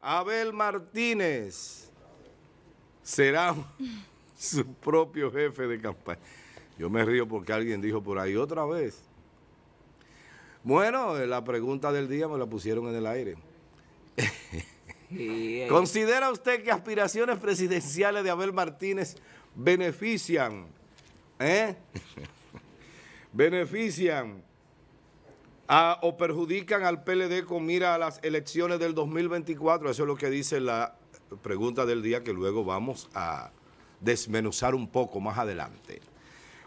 Abel Martínez será su propio jefe de campaña. Yo me río porque alguien dijo por ahí otra vez. Bueno, eh, la pregunta del día me la pusieron en el aire. Eh. ¿Considera usted que aspiraciones presidenciales de Abel Martínez benefician, eh? benefician o perjudican al PLD con mira a las elecciones del 2024. Eso es lo que dice la pregunta del día que luego vamos a desmenuzar un poco más adelante.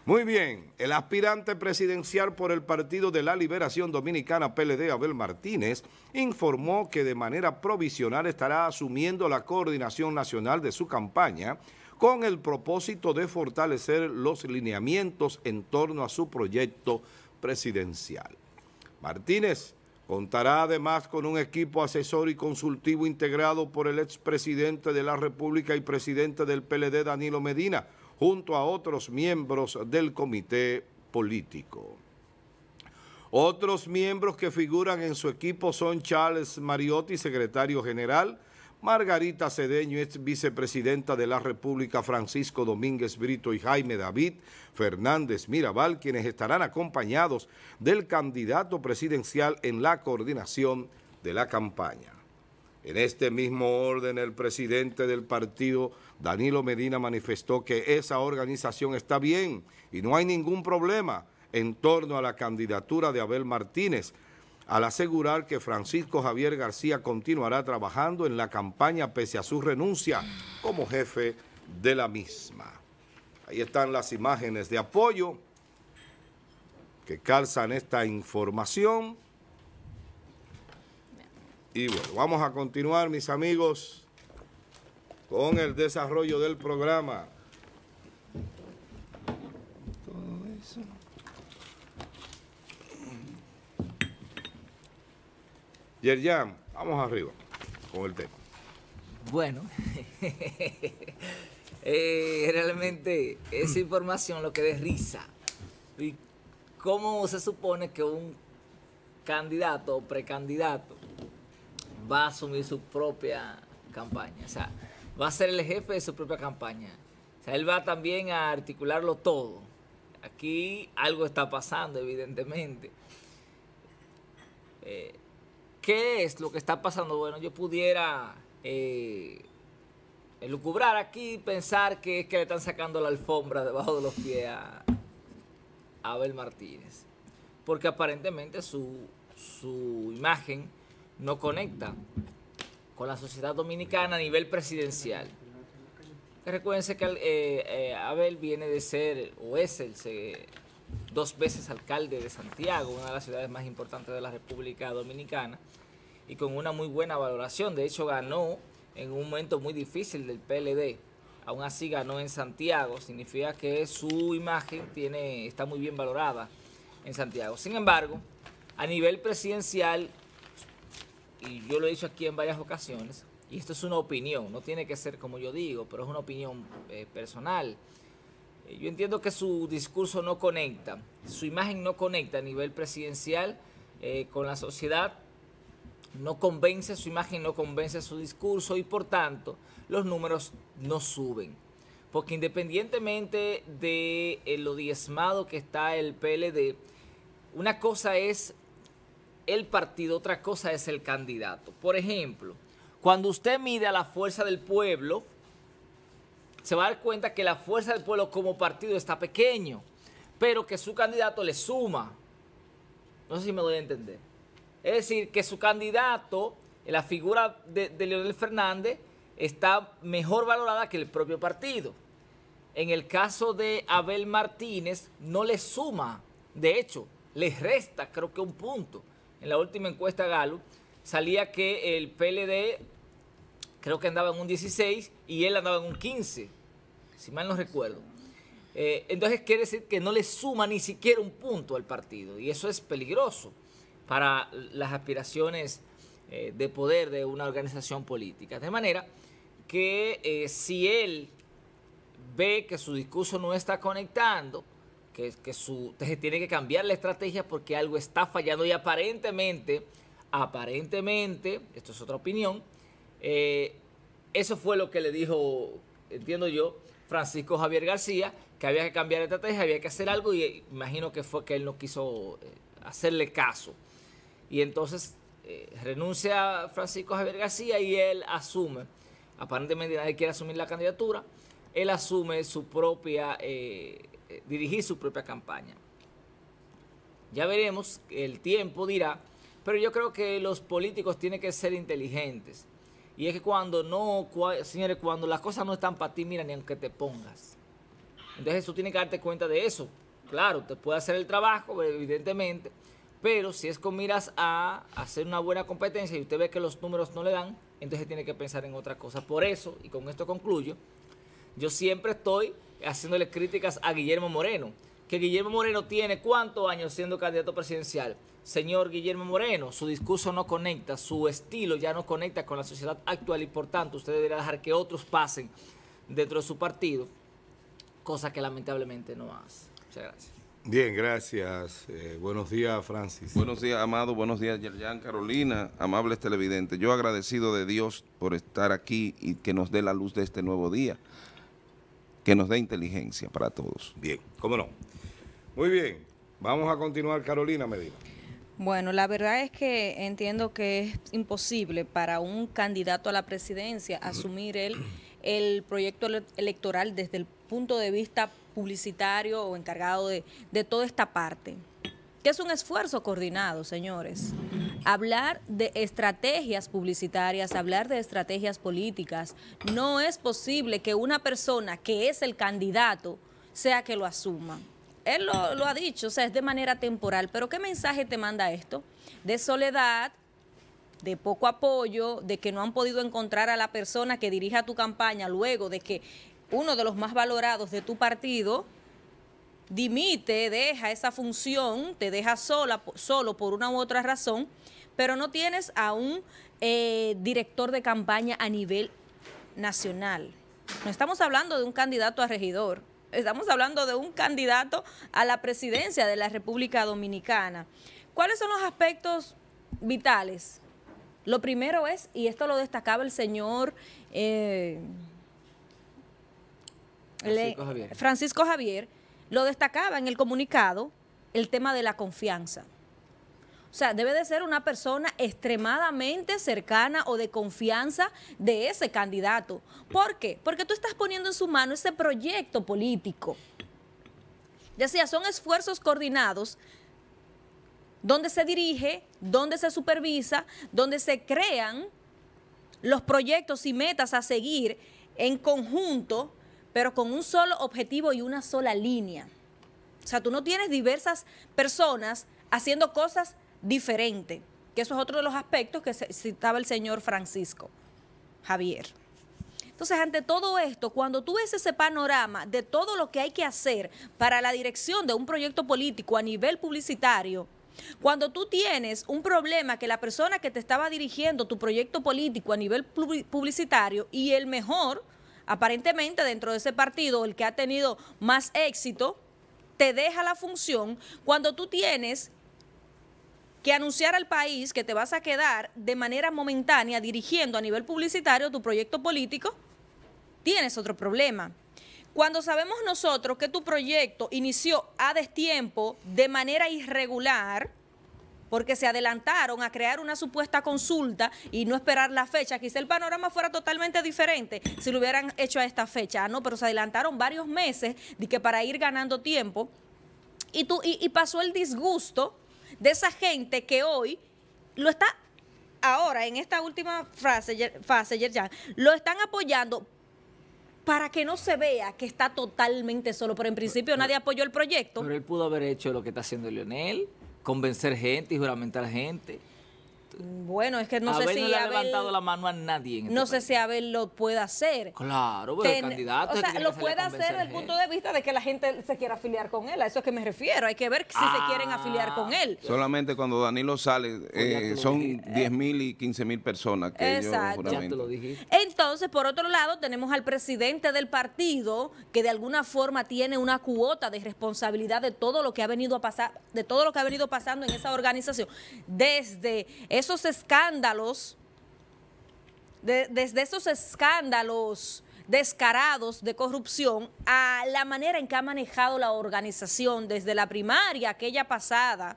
Muy bien, el aspirante presidencial por el Partido de la Liberación Dominicana PLD, Abel Martínez, informó que de manera provisional estará asumiendo la coordinación nacional de su campaña con el propósito de fortalecer los lineamientos en torno a su proyecto presidencial. Martínez contará además con un equipo asesor y consultivo integrado por el expresidente de la República y presidente del PLD, Danilo Medina, junto a otros miembros del comité político. Otros miembros que figuran en su equipo son Charles Mariotti, secretario general, Margarita Cedeño es vicepresidenta de la República, Francisco Domínguez Brito y Jaime David Fernández Mirabal, quienes estarán acompañados del candidato presidencial en la coordinación de la campaña. En este mismo orden, el presidente del partido, Danilo Medina, manifestó que esa organización está bien y no hay ningún problema en torno a la candidatura de Abel Martínez, al asegurar que Francisco Javier García continuará trabajando en la campaña pese a su renuncia como jefe de la misma. Ahí están las imágenes de apoyo que calzan esta información. Y bueno, vamos a continuar, mis amigos, con el desarrollo del programa. Todo eso. Yerjan, vamos arriba con el tema. Bueno, eh, realmente esa información lo que risa. ¿Y cómo se supone que un candidato o precandidato va a asumir su propia campaña? O sea, va a ser el jefe de su propia campaña. O sea, él va también a articularlo todo. Aquí algo está pasando, evidentemente. Eh, ¿Qué es lo que está pasando? Bueno, yo pudiera eh, aquí y pensar que es que le están sacando la alfombra debajo de los pies a Abel Martínez. Porque aparentemente su, imagen no conecta con la sociedad dominicana a nivel presidencial. Recuerden que eh, eh, Abel viene de ser, o es el, se, dos veces alcalde de Santiago, una de las ciudades más importantes de la República Dominicana, y con una muy buena valoración. De hecho, ganó en un momento muy difícil del PLD. Aún así ganó en Santiago, significa que su imagen tiene, está muy bien valorada en Santiago. Sin embargo, a nivel presidencial, y yo lo he dicho aquí en varias ocasiones, y esto es una opinión, no tiene que ser como yo digo, pero es una opinión eh, personal. Yo entiendo que su discurso no conecta, su imagen no conecta a nivel presidencial eh, con la sociedad, no convence, su imagen no convence su discurso y por tanto los números no suben. Porque independientemente de eh, lo diezmado que está el PLD, una cosa es el partido, otra cosa es el candidato. Por ejemplo, cuando usted mide a la fuerza del pueblo, se va a dar cuenta que la fuerza del pueblo como partido está pequeño, pero que su candidato le suma. No sé si me doy a entender. Es decir, que su candidato, la figura de, de Leonel Fernández, está mejor valorada que el propio partido. En el caso de Abel Martínez, no le suma, de hecho, le resta creo que un punto. En la última encuesta Galo salía que el PLD creo que andaba en un 16 y él andaba en un 15, si mal no recuerdo. Eh, entonces quiere decir que no le suma ni siquiera un punto al partido y eso es peligroso para las aspiraciones eh, de poder de una organización política. De manera que eh, si él ve que su discurso no está conectando, que, que su, tiene que cambiar la estrategia porque algo está fallando y aparentemente, aparentemente, esto es otra opinión, eso fue lo que le dijo, entiendo yo, Francisco Javier García, que había que cambiar de estrategia, había que hacer algo y imagino que fue que él no quiso eh, hacerle caso. Y entonces eh, renuncia Francisco Javier García y él asume, aparentemente nadie quiere asumir la candidatura, él asume su propia, eh, dirigir su propia campaña. Ya veremos, el tiempo dirá, pero yo creo que los políticos tienen que ser inteligentes. Y es que cuando no, señores, cuando las cosas no están para ti, mira, ni aunque te pongas. Entonces tú tienes que darte cuenta de eso. Claro, te puede hacer el trabajo, evidentemente. Pero si es con miras a hacer una buena competencia y usted ve que los números no le dan, entonces tiene que pensar en otra cosa. Por eso, y con esto concluyo, yo siempre estoy haciéndole críticas a Guillermo Moreno. Que Guillermo Moreno tiene cuántos años siendo candidato presidencial señor Guillermo Moreno. Su discurso no conecta, su estilo ya no conecta con la sociedad actual y por tanto usted debería dejar que otros pasen dentro de su partido, cosa que lamentablemente no hace. Muchas gracias. Bien, gracias. Eh, buenos días, Francis. Buenos días, Amado. Buenos días, Yerjan, Carolina, amables televidentes. Yo agradecido de Dios por estar aquí y que nos dé la luz de este nuevo día. Que nos dé inteligencia para todos. Bien, cómo no. Muy bien. Vamos a continuar, Carolina Medina. Bueno, la verdad es que entiendo que es imposible para un candidato a la presidencia asumir el, proyecto electoral desde el punto de vista publicitario o encargado de, de toda esta parte, que es un esfuerzo coordinado, señores. Hablar de estrategias publicitarias, hablar de estrategias políticas, no es posible que una persona que es el candidato sea que lo asuma él lo, ha dicho, o sea, es de manera temporal, pero ¿qué mensaje te manda esto? De soledad, de poco apoyo, de que no han podido encontrar a la persona que dirija tu campaña luego de que uno de los más valorados de tu partido dimite, deja esa función, te deja sola, solo por una u otra razón, pero no tienes a un eh, director de campaña a nivel nacional. No estamos hablando de un candidato a regidor, estamos hablando de un candidato a la presidencia de la República Dominicana. ¿Cuáles son los aspectos vitales? Lo primero es, y esto lo destacaba el señor eh, Francisco Javier, lo destacaba en el comunicado, el tema de la confianza. O sea, debe de ser una persona extremadamente cercana o de confianza de ese candidato. ¿Por qué? Porque tú estás poniendo en su mano ese proyecto político. Decía, son esfuerzos coordinados donde se dirige, donde se supervisa, donde se crean los proyectos y metas a seguir en conjunto, pero con un solo objetivo y una sola línea. O sea, tú no tienes diversas personas haciendo cosas diferente, que eso es otro de los aspectos que citaba el señor Francisco Javier. Entonces, ante todo esto, cuando tú ves ese panorama de todo lo que hay que hacer para la dirección de un proyecto político a nivel publicitario, cuando tú tienes un problema que la persona que te estaba dirigiendo tu proyecto político a nivel publicitario y el mejor, aparentemente dentro de ese partido, el que ha tenido más éxito, te deja la función, cuando tú tienes que anunciar al país que te vas a quedar de manera momentánea dirigiendo a nivel publicitario tu proyecto político, tienes otro problema. Cuando sabemos nosotros que tu proyecto inició a destiempo, de manera irregular, porque se adelantaron a crear una supuesta consulta y no esperar la fecha. Quizá el panorama fuera totalmente diferente si lo hubieran hecho a esta fecha, ¿no? Pero se adelantaron varios meses de que para ir ganando tiempo. Y, tú, y pasó el disgusto de esa gente que hoy lo está, ahora en esta última fase, ya lo están apoyando para que no se vea que está totalmente solo, pero en principio nadie apoyó el proyecto. Pero él pudo haber hecho lo que está haciendo Lionel, convencer gente y juramentar gente. Bueno, es que no sé si no le ha levantado la mano a nadie. Este no sé si Abel lo puede hacer. Claro, pero el candidato. O sea, lo puede hacer desde el punto de vista de que la gente se quiera afiliar con él. A eso es que me refiero. Hay que ver si se quieren ah. afiliar con él. Solamente cuando Danilo sale, eh, son 10 mil y 15 mil personas. Que Exacto. ya te lo dije. Entonces, por otro lado, tenemos al presidente del partido que de alguna forma tiene una cuota de responsabilidad de todo lo que ha venido a pasar, de todo lo que ha venido pasando en esa organización. Desde esos escándalos, desde esos escándalos descarados de corrupción a la manera en que ha manejado la organización desde la primaria, aquella pasada,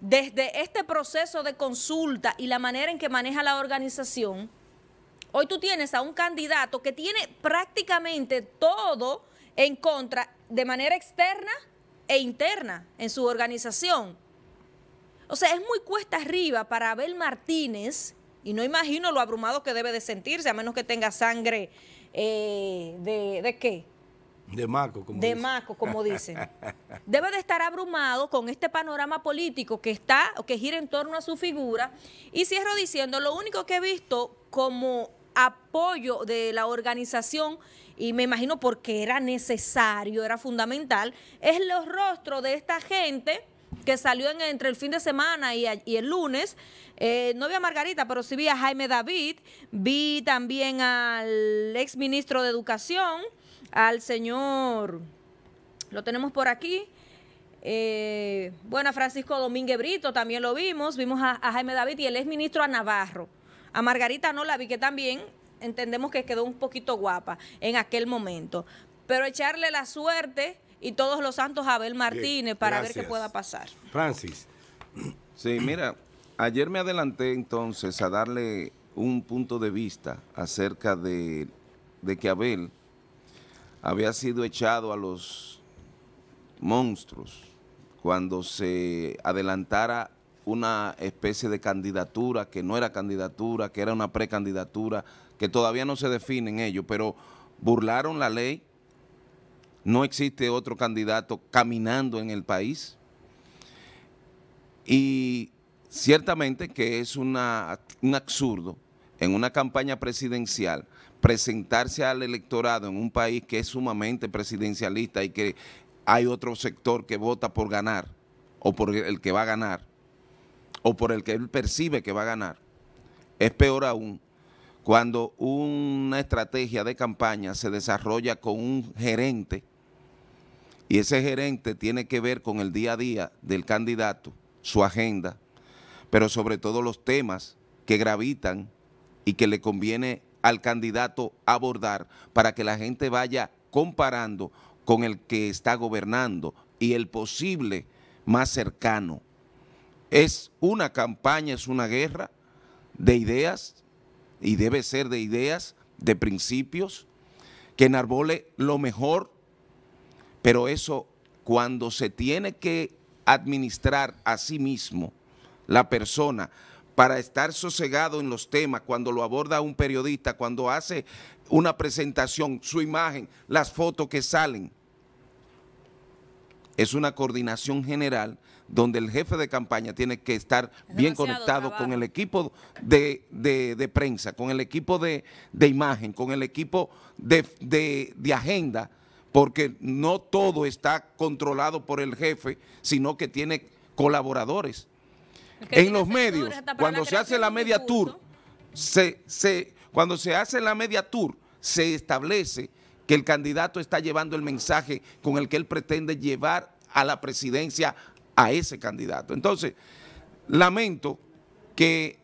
desde este proceso de consulta y la manera en que maneja la organización, hoy tú tienes a un candidato que tiene prácticamente todo en contra de manera externa e interna en su organización. O sea, es muy cuesta arriba para Abel Martínez, y no imagino lo abrumado que debe de sentirse, a menos que tenga sangre eh, de, de qué? De maco, como de Marco maco, como dicen. Debe de estar abrumado con este panorama político que está que gira en torno a su figura. Y cierro diciendo, lo único que he visto como apoyo de la organización, y me imagino porque era necesario, era fundamental, es los rostros de esta gente que salió entre el fin de semana y, el lunes. Eh, no vi a Margarita, pero sí vi a Jaime David, vi también al ex ministro de Educación, al señor, lo tenemos por aquí. Eh, bueno, a Francisco Domínguez Brito también lo vimos, vimos a, Jaime David y el ex ministro a Navarro. A Margarita no la vi, que también entendemos que quedó un poquito guapa en aquel momento. Pero echarle la suerte y todos los santos Abel Martínez para ver qué pueda pasar. Francis. Sí, mira, ayer me adelanté entonces a darle un punto de vista acerca de, de que Abel había sido echado a los monstruos cuando se adelantara una especie de candidatura que no era candidatura, que era una precandidatura, que todavía no se define en ellos, pero burlaron la ley, no existe otro candidato caminando en el país. Y ciertamente que es una, un absurdo en una campaña presidencial presentarse al electorado en un país que es sumamente presidencialista y que hay otro sector que vota por ganar o por el que va a ganar o por el que él percibe que va a ganar. Es peor aún cuando una estrategia de campaña se desarrolla con un gerente y ese gerente tiene que ver con el día a día del candidato, su agenda, pero sobre todo los temas que gravitan y que le conviene al candidato abordar para que la gente vaya comparando con el que está gobernando y el posible más cercano. Es una campaña, es una guerra de ideas y debe ser de ideas, de principios, que enarbole lo mejor pero eso, cuando se tiene que administrar a sí mismo la persona para estar sosegado en los temas, cuando lo aborda un periodista, cuando hace una presentación, su imagen, las fotos que salen, es una coordinación general donde el jefe de campaña tiene que estar bien conectado con el equipo de, prensa, con el equipo de, de imagen, con el equipo de agenda porque no todo está controlado por el jefe, sino que tiene colaboradores. en los medios, cuando se hace la media tour, se, cuando se hace la media tour, se establece que el candidato está llevando el mensaje con el que él pretende llevar a la presidencia a ese candidato. Entonces, lamento que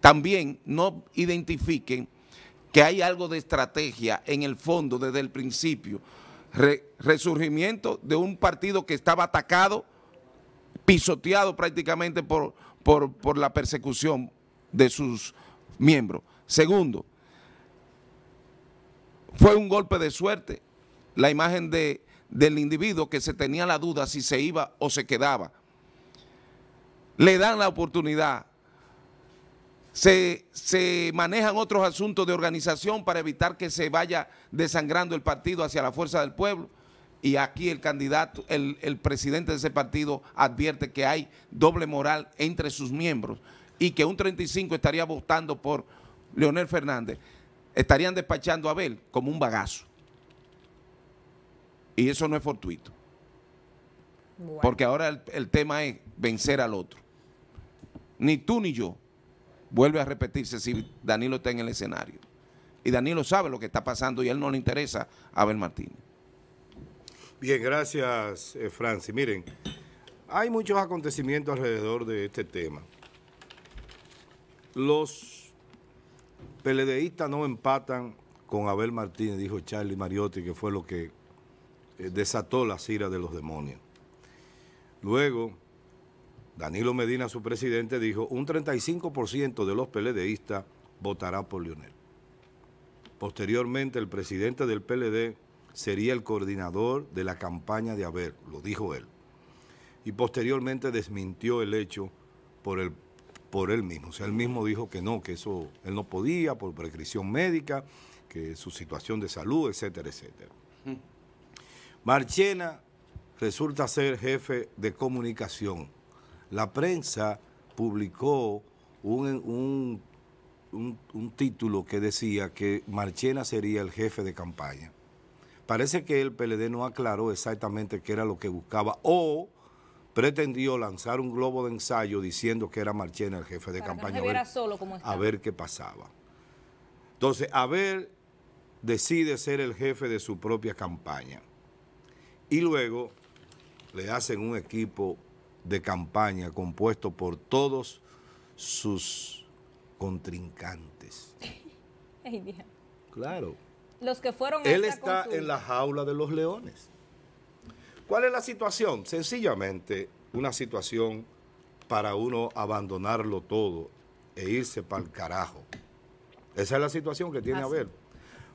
también no identifiquen que hay algo de estrategia en el fondo desde el principio. resurgimiento de un partido que estaba atacado, pisoteado prácticamente por, la persecución de sus miembros. Segundo, fue un golpe de suerte la imagen de, del individuo que se tenía la duda si se iba o se quedaba. Le dan la oportunidad se, manejan otros asuntos de organización para evitar que se vaya desangrando el partido hacia la fuerza del pueblo. Y aquí el candidato, el, presidente de ese partido advierte que hay doble moral entre sus miembros y que un 35 estaría votando por Leonel Fernández. Estarían despachando a Abel como un bagazo. Y eso no es fortuito. Porque ahora el tema es vencer al otro. Ni tú ni yo vuelve a repetirse si Danilo está en el escenario. Y Danilo sabe lo que está pasando y a él no le interesa Abel Martínez. Bien, gracias, eh, Francis. Miren, hay muchos acontecimientos alrededor de este tema. Los PLDistas no empatan con Abel Martínez, dijo Charlie Mariotti, que fue lo que eh, desató la ira de los demonios. Luego, Danilo Medina, su presidente, dijo un 35% de los PLDistas votará por Lionel. Posteriormente, el presidente del PLD sería el coordinador de la campaña de haber, lo dijo él. Y posteriormente desmintió el hecho por, por él mismo. O sea, él mismo dijo que no, que eso él no podía por prescripción médica, que su situación de salud, etcétera, etcétera. Marchena resulta ser jefe de comunicación la prensa publicó un, un, título que decía que Marchena sería el jefe de campaña. Parece que el PLD no aclaró exactamente qué era lo que buscaba o pretendió lanzar un globo de ensayo diciendo que era Marchena el jefe de campaña. a, ver, a ver qué pasaba. Entonces, a ver, decide ser el jefe de su propia campaña. Y luego le hacen un equipo de campaña compuesto por todos sus contrincantes. Claro. Los que fueron. Él está en la jaula de los leones. ¿Cuál es la situación? Sencillamente una situación para uno abandonarlo todo e irse para el carajo. Esa es la situación que tiene a ah, ver.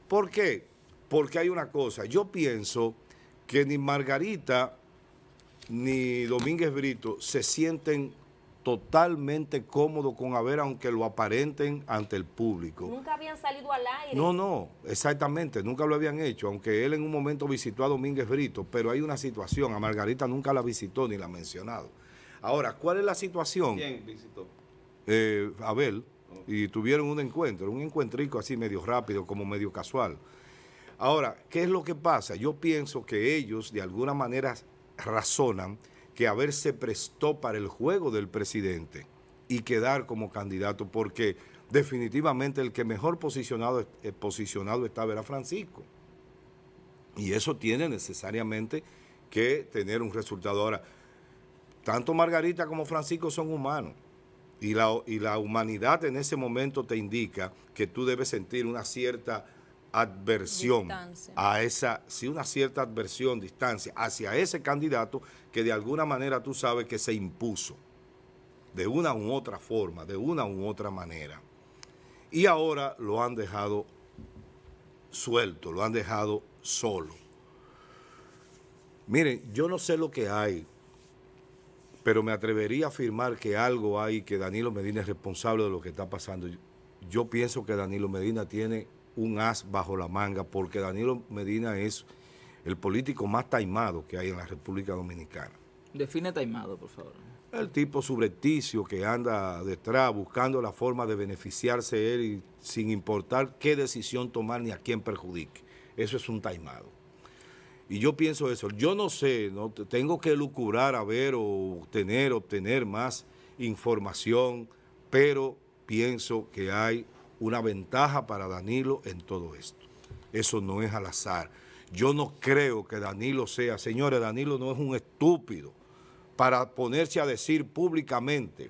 ¿Por qué? Porque hay una cosa. Yo pienso que ni Margarita ni Domínguez Brito se sienten totalmente cómodos con Abel, aunque lo aparenten ante el público. Nunca habían salido al aire. No, no, exactamente, nunca lo habían hecho, aunque él en un momento visitó a Domínguez Brito, pero hay una situación, a Margarita nunca la visitó ni la ha mencionado. Ahora, ¿cuál es la situación? ¿Quién visitó? Eh, Abel, y tuvieron un encuentro, un encuentrico así medio rápido, como medio casual. Ahora, ¿qué es lo que pasa? Yo pienso que ellos de alguna manera razonan que haberse prestó para el juego del presidente y quedar como candidato, porque definitivamente el que mejor posicionado, eh, posicionado estaba era Francisco. Y eso tiene necesariamente que tener un resultado. Ahora, tanto Margarita como Francisco son humanos. Y la, y la humanidad en ese momento te indica que tú debes sentir una cierta adversión a esa, si una cierta adversión, distancia hacia ese candidato que de alguna manera tú sabes que se impuso, de una u otra forma, de una u otra manera. Y ahora lo han dejado suelto, lo han dejado solo. Miren, yo no sé lo que hay, pero me atrevería a afirmar que algo hay que Danilo Medina es responsable de lo que está pasando. Yo pienso que Danilo Medina tiene un as bajo la manga, porque Danilo Medina es el político más taimado que hay en la República Dominicana. Define taimado, por favor. El tipo subrepticio que anda detrás buscando la forma de beneficiarse él sin importar qué decisión tomar ni a quién perjudique. Eso es un taimado. Y yo pienso eso. Yo no sé, no tengo que lucurar a ver o tener obtener más información, pero pienso que hay una ventaja para Danilo en todo esto. Eso no es al azar. Yo no creo que Danilo sea, señores, Danilo no es un estúpido para ponerse a decir públicamente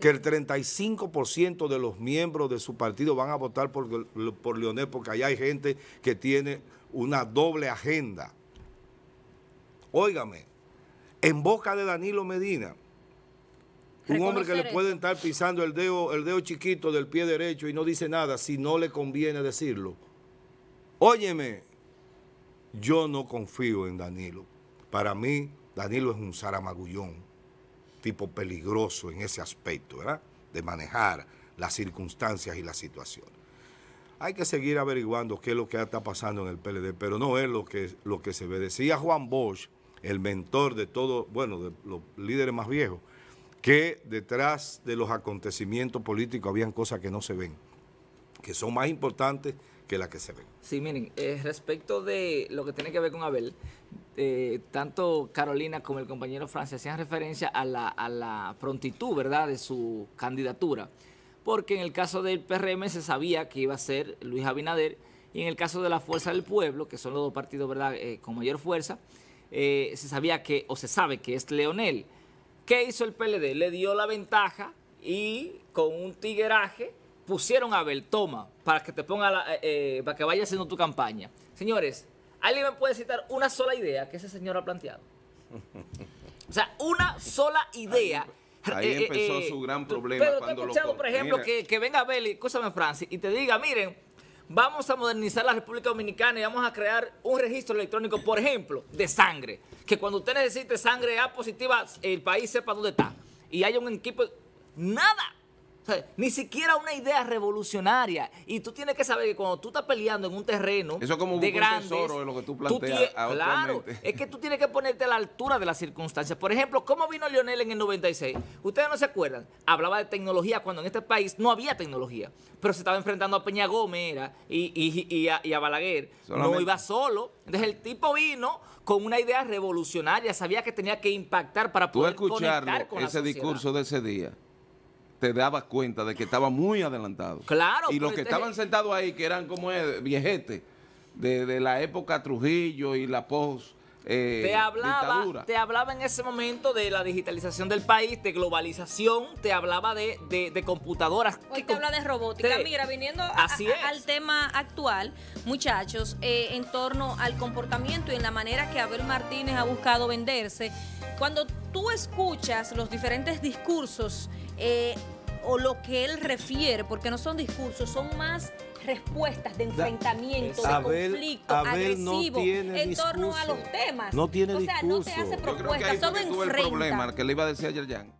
que el 35% de los miembros de su partido van a votar por, por Leonel porque allá hay gente que tiene una doble agenda. Óigame, en boca de Danilo Medina, un hombre que le pueden estar pisando el dedo, el dedo chiquito del pie derecho y no dice nada si no le conviene decirlo. Óyeme, yo no confío en Danilo. Para mí, Danilo es un saramagullón, tipo peligroso en ese aspecto, ¿verdad? De manejar las circunstancias y la situación Hay que seguir averiguando qué es lo que está pasando en el PLD, pero no es lo que, lo que se ve. Decía Juan Bosch, el mentor de todos, bueno, de los líderes más viejos, que detrás de los acontecimientos políticos habían cosas que no se ven, que son más importantes que las que se ven. Sí, miren, eh, respecto de lo que tiene que ver con Abel, eh, tanto Carolina como el compañero Francia hacían referencia a la, prontitud, ¿verdad?, de su candidatura. Porque en el caso del PRM se sabía que iba a ser Luis Abinader, y en el caso de la Fuerza del Pueblo, que son los dos partidos, ¿verdad?, eh, con mayor fuerza, se sabía que, o se sabe que es Leonel. ¿Qué hizo el PLD? Le dio la ventaja y con un tigueraje pusieron a Abel, toma, para que te ponga eh, eh, para que vaya haciendo tu campaña. Señores, ¿alguien me puede citar una sola idea que ese señor ha planteado? O sea, una sola idea. Ahí, em-, eh, empezó su gran problema. Pero cuando escuchado, por ejemplo, que, que venga Abel, escúchame Francis, y te diga, miren, vamos a modernizar la República Dominicana y vamos a crear un registro electrónico, por ejemplo, de sangre. Que cuando usted necesite sangre A positiva, el país sepa dónde está. Y haya un equipo... Nada. O ni siquiera una idea revolucionaria. Y tú tienes que saber que cuando tú estás peleando en un terreno de grandes... lo que tú es que tú tienes que ponerte a la altura de las circunstancias. Por ejemplo, ¿cómo vino Lionel en el 96? Ustedes no se acuerdan. Hablaba de tecnología cuando en este país no había tecnología. Pero se estaba enfrentando a Peña Gómez y, a, Balaguer. No iba solo. Entonces el tipo vino con una idea revolucionaria. Sabía que tenía que impactar para poder tú ese discurso de ese día te dabas cuenta de que estaba muy adelantado. Claro. Y los que estaban sentados ahí, que eran como eh, viejetes, de, la época Trujillo y la post... Eh, te, hablaba, te hablaba en ese momento de la digitalización del país, de globalización, te hablaba de, de, computadoras. Hoy te habla de robótica. Mira, viniendo al tema actual, muchachos, eh, en torno al comportamiento y en la manera que Abel Martínez ha buscado venderse, cuando tú escuchas los diferentes discursos, eh, o lo que él refiere, porque no son discursos, son más respuestas de enfrentamiento, de conflicto agresivo en torno a los temas. No tiene o sea, no te hace propuestas, Yo problema que le iba a decir a Yerjan.